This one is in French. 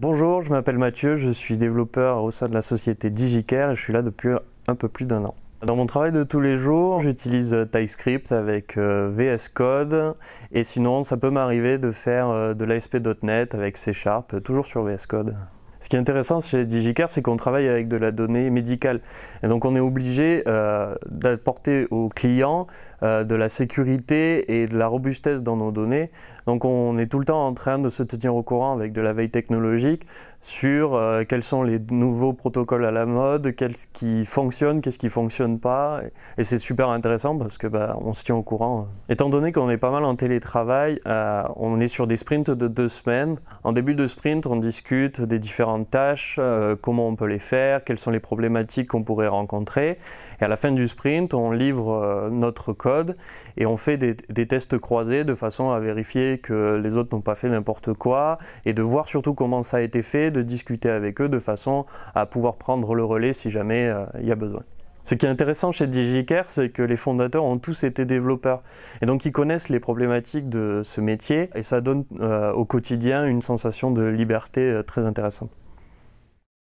Bonjour, je m'appelle Mathieu, je suis développeur au sein de la société DigiCare et je suis là depuis un peu plus d'un an. Dans mon travail de tous les jours, j'utilise euh, TypeScript avec euh, VS Code et sinon ça peut m'arriver de faire euh, de l'ASP.NET avec C Sharp, toujours sur VS Code. Ce qui est intéressant chez DigiCare, c'est qu'on travaille avec de la donnée médicale. Et donc on est obligé euh, d'apporter aux clients euh, de la sécurité et de la robustesse dans nos données. Donc on est tout le temps en train de se tenir au courant avec de la veille technologique sur euh, quels sont les nouveaux protocoles à la mode, qu'est-ce qui fonctionne, qu'est-ce qui fonctionne pas. Et c'est super intéressant parce que bah, on se tient au courant. Étant donné qu'on est pas mal en télétravail, on est sur des sprints de deux semaines. En début de sprint, on discute des différents tâches, euh, comment on peut les faire, quelles sont les problématiques qu'on pourrait rencontrer. Et à la fin du sprint, on livre euh, notre code et on fait des, tests croisés de façon à vérifier que les autres n'ont pas fait n'importe quoi et de voir surtout comment ça a été fait, de discuter avec eux de façon à pouvoir prendre le relais si jamais euh, il y a besoin. Ce qui est intéressant chez DigiCare, c'est que les fondateurs ont tous été développeurs. Et donc ils connaissent les problématiques de ce métier et ça donne au quotidien une sensation de liberté très intéressante.